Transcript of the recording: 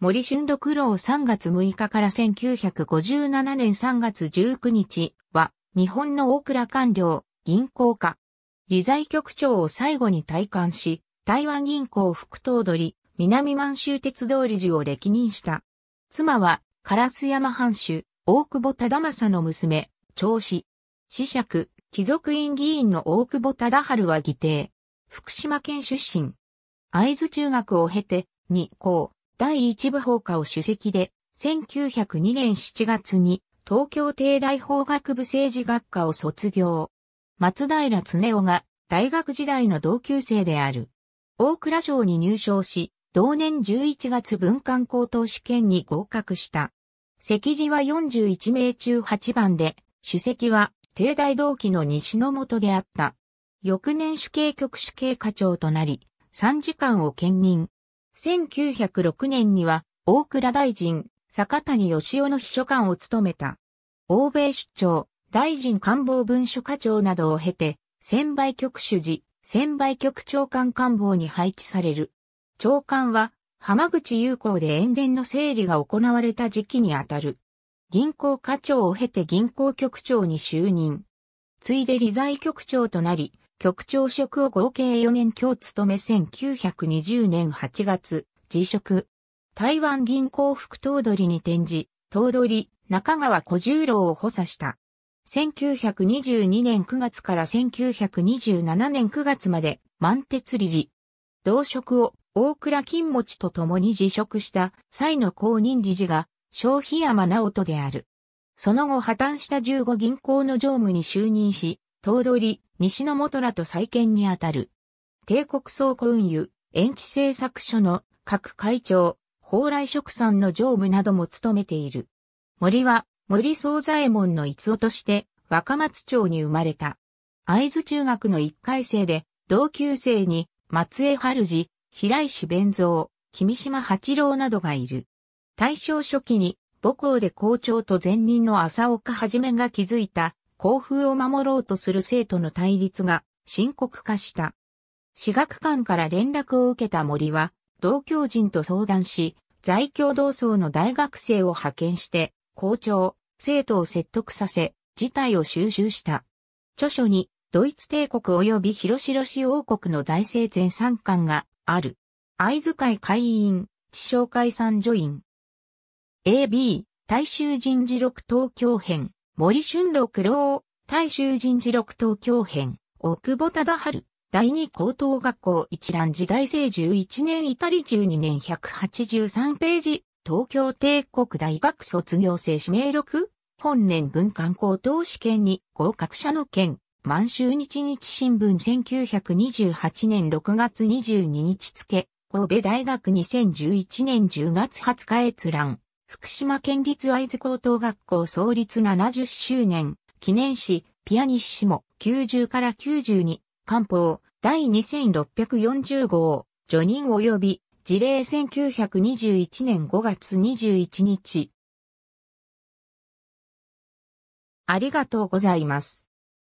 森俊六郎3月6日から1957年3月19日は、日本の大倉官僚、銀行家。理財局長を最後に退官し、台湾銀行副頭取、南満州鉄道理事を歴任した。妻は、カラス山藩主、大久保忠政の娘、長子。子爵、貴族院議員の大久保忠春は議定。福島県出身。会津中学を経て、日光、第一部法科を主席で、1902年7月に東京帝大法学部政治学科を卒業。松平常夫が大学時代の同級生である。大蔵省に入省し、同年11月文官高等試験に合格した。席次は41名中8番で、主席は帝大同期の西の本であった。翌年主計局主計課長となり、3時間を兼任。1906年には、大倉大臣、坂谷義夫の秘書官を務めた。欧米出張、大臣官房文書課長などを経て、専売局主事、専売局長官官房に配置される。長官は、浜口友好で塩田の整理が行われた時期にあたる。銀行課長を経て銀行局長に就任。ついで理財局長となり、局長職を合計4年強務め1920年8月、辞職。台湾銀行副頭取に転じ、頭取、中川小十郎を補佐した。1922年9月から1927年9月まで満鉄理事。同職を大倉金持と共に辞職した際の公認理事が消費山直人である。その後破綻した15銀行の常務に就任し、頭取、西の元らと再建にあたる。帝国倉庫運輸、延地製作所の各会長、蓬莱食産の常務なども務めている。森は森総左衛門の逸夫として若松町に生まれた。会津中学の一回生で同級生に松江春治、平石弁蔵、君島八郎などがいる。大正初期に母校で校長と前任の浅岡はじめが築いた校風を守ろうとする生徒の対立が深刻化した。私学館から連絡を受けた森は、同教人と相談し、在京同窓の大学生を派遣して、校長、生徒を説得させ、事態を収集した。著書に、ドイツ帝国及び広城市王国の財政全三巻がある。合図会会員、地商会参助員。AB、大衆人事録東京編。森春六郎、大衆人事録東京編、奥久保忠春、第二高等学校一覧時代生11年至り12年183ページ、東京帝国大学卒業生指名録、本年文官高等試験に合格者の件、満州日日新聞1928年6月22日付、神戸大学2011年10月20日閲覧。福島県立合津高等学校創立70周年記念誌ピアニッシモ90から92官報第2640号除任及び事例1921年5月21日ありがとうございます。